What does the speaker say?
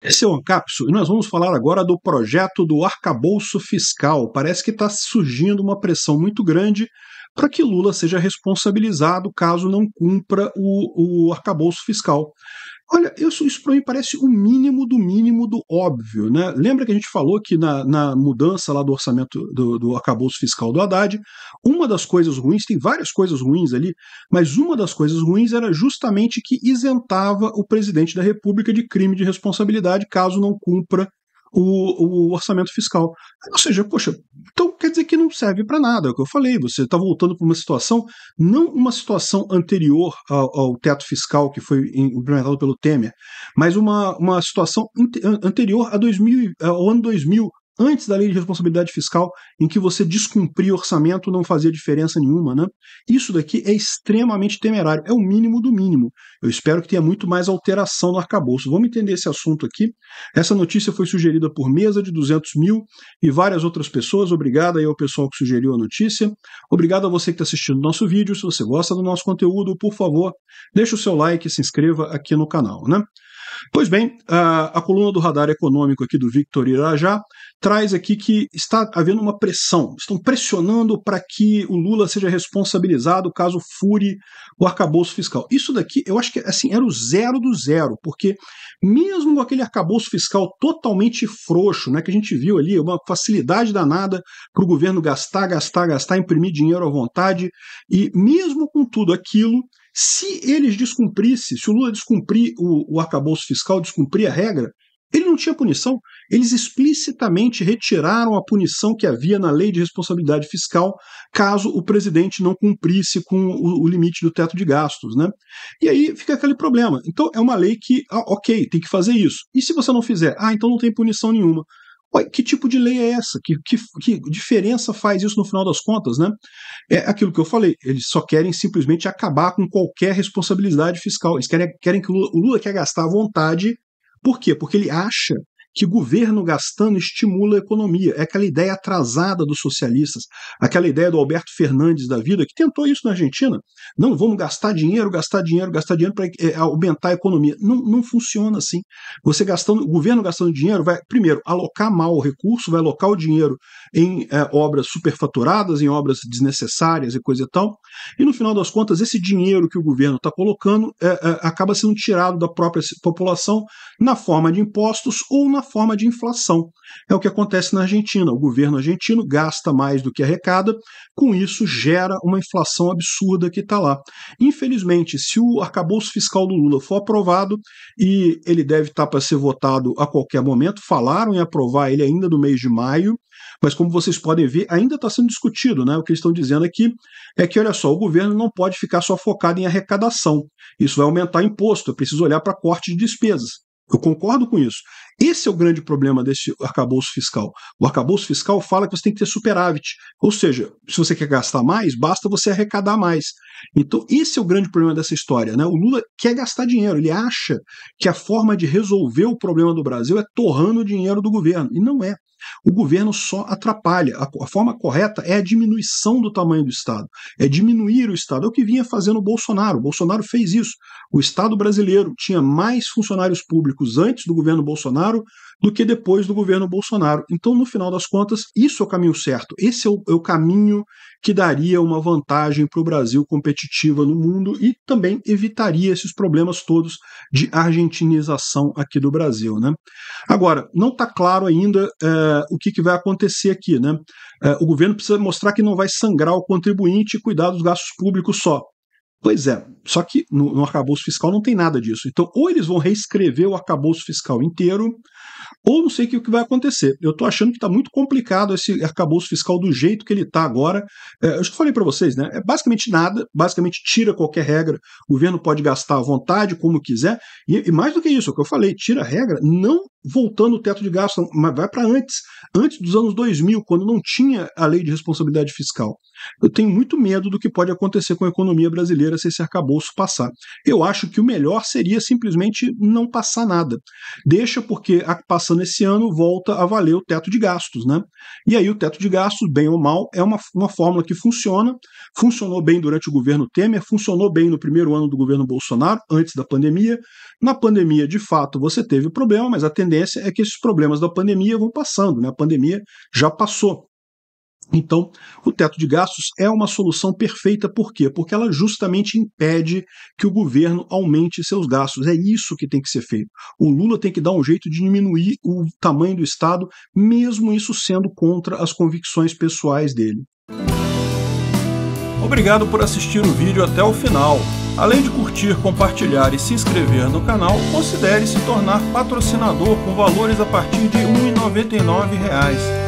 Esse é o Ancapso e nós vamos falar agora do projeto do arcabouço fiscal. Parece que está surgindo uma pressão muito grande para que Lula seja responsabilizado caso não cumpra o, o arcabouço fiscal. Olha, isso, isso para mim parece o mínimo do mínimo do óbvio. Né? Lembra que a gente falou que na, na mudança lá do orçamento do, do arcabouço fiscal do Haddad, uma das coisas ruins, tem várias coisas ruins ali, mas uma das coisas ruins era justamente que isentava o presidente da República de crime de responsabilidade caso não cumpra o, o orçamento fiscal. Ou seja, poxa, então quer dizer que não serve para nada, é o que eu falei. Você está voltando para uma situação, não uma situação anterior ao, ao, teto fiscal que foi implementado pelo Temer, mas uma, uma situação anterior a 2000, ao ano 2000, antes da lei de responsabilidade fiscal, em que você descumprir orçamento não fazia diferença nenhuma, né? Isso daqui é extremamente temerário, é o mínimo do mínimo. Eu espero que tenha muito mais alteração no arcabouço. Vamos entender esse assunto aqui. Essa notícia foi sugerida por mesa de 200 mil e várias outras pessoas. Obrigado aí ao pessoal que sugeriu a notícia. Obrigado a você que está assistindo nosso vídeo. Se você gosta do nosso conteúdo, por favor, deixe o seu like e se inscreva aqui no canal, né? Pois bem, a, a coluna do radar econômico aqui do Victor Irajá traz aqui que está havendo uma pressão, estão pressionando para que o Lula seja responsabilizado caso fure o arcabouço fiscal. Isso daqui, eu acho que assim, era o zero do zero, porque mesmo com aquele arcabouço fiscal totalmente frouxo, né, que a gente viu ali, uma facilidade danada para o governo gastar, gastar, gastar, imprimir dinheiro à vontade, e mesmo com tudo aquilo, se eles descumprissem, se o Lula descumprir o, o arcabouço fiscal, descumprir a regra, ele não tinha punição. Eles explicitamente retiraram a punição que havia na lei de responsabilidade fiscal caso o presidente não cumprisse com o, o, limite do teto de gastos. Né? E aí fica aquele problema. Então é uma lei que, ah, ok, tem que fazer isso. E se você não fizer? Ah, então não tem punição nenhuma. Ué, que tipo de lei é essa? Que, que, que, diferença faz isso no final das contas, né? É aquilo que eu falei, eles só querem simplesmente acabar com qualquer responsabilidade fiscal. Eles querem, querem que o Lula, o Lula quer gastar à vontade. Por quê? Porque ele acha que governo gastando estimula a economia. É aquela ideia atrasada dos socialistas, aquela ideia do Alberto Fernandes da vida, que tentou isso na Argentina. Não, vamos gastar dinheiro, gastar dinheiro, gastar dinheiro para é, aumentar a economia. Não, não funciona assim. Você gastando, o governo gastando dinheiro vai, primeiro, alocar mal o recurso, vai alocar o dinheiro em é, obras superfaturadas, em obras desnecessárias e coisa e tal. E no final das contas, esse dinheiro que o governo está colocando é, acaba sendo tirado da própria população na forma de impostos ou na uma forma de inflação. É o que acontece na Argentina. O governo argentino gasta mais do que arrecada, com isso gera uma inflação absurda que está lá. Infelizmente, se o arcabouço fiscal do Lula for aprovado, e ele deve estar tá para ser votado a qualquer momento, falaram em aprovar ele ainda no mês de maio, mas como vocês podem ver, ainda está sendo discutido, né? O que eles estão dizendo aqui é que, olha só, o governo não pode ficar só focado em arrecadação. Isso vai aumentar imposto, é preciso olhar para corte de despesas. Eu concordo com isso. Esse é o grande problema desse arcabouço fiscal. O arcabouço fiscal fala que você tem que ter superávit. Ou seja, se você quer gastar mais, basta você arrecadar mais. Então, esse é o grande problema dessa história. Né? O Lula quer gastar dinheiro. Ele acha que a forma de resolver o problema do Brasil é torrando o dinheiro do governo. E não é. O governo só atrapalha. A, forma correta é a diminuição do tamanho do Estado, é diminuir o Estado. É o que vinha fazendo o Bolsonaro. O Bolsonaro fez isso. O Estado brasileiro tinha mais funcionários públicos antes do governo Bolsonaro do que depois do governo Bolsonaro. Então, no final das contas, isso é o caminho certo. Esse é o, é o caminho que daria uma vantagem para o Brasil competitiva no mundo e também evitaria esses problemas todos de argentinização aqui do Brasil. Né? Agora, não está claro ainda é, o que, que, vai acontecer aqui. Né? É, o governo precisa mostrar que não vai sangrar o contribuinte e cuidar dos gastos públicos só. Pois é, só que no, no arcabouço fiscal não tem nada disso. Então, ou eles vão reescrever o arcabouço fiscal inteiro, ou não sei o que vai acontecer. Eu estou achando que está muito complicado esse arcabouço fiscal do jeito que ele está agora. É, eu já falei para vocês, né? É basicamente nada, basicamente tira qualquer regra, o governo pode gastar à vontade, como quiser, e, e mais do que isso, é o que eu falei, tira a regra, não voltando o teto de gasto, mas vai para antes, antes dos anos 2000, quando não tinha a lei de responsabilidade fiscal. Eu tenho muito medo do que pode acontecer com a economia brasileira se esse arcabouço passar. Eu acho que o melhor seria simplesmente não passar nada. Deixa porque a passando esse ano, volta a valer o teto de gastos. Né? E aí o teto de gastos, bem ou mal, é uma, uma fórmula que funciona, funcionou bem durante o governo Temer, funcionou bem no primeiro ano do governo Bolsonaro, antes da pandemia. Na pandemia, de fato, você teve o problema, mas a tendência é que esses problemas da pandemia vão passando, né? a pandemia já passou. Então, o teto de gastos é uma solução perfeita, por quê? Porque ela justamente impede que o governo aumente seus gastos. É isso que tem que ser feito. O Lula tem que dar um jeito de diminuir o tamanho do Estado, mesmo isso sendo contra as convicções pessoais dele. Obrigado por assistir o vídeo até o final. Além de curtir, compartilhar e se inscrever no canal, considere se tornar patrocinador com valores a partir de R$ 1,99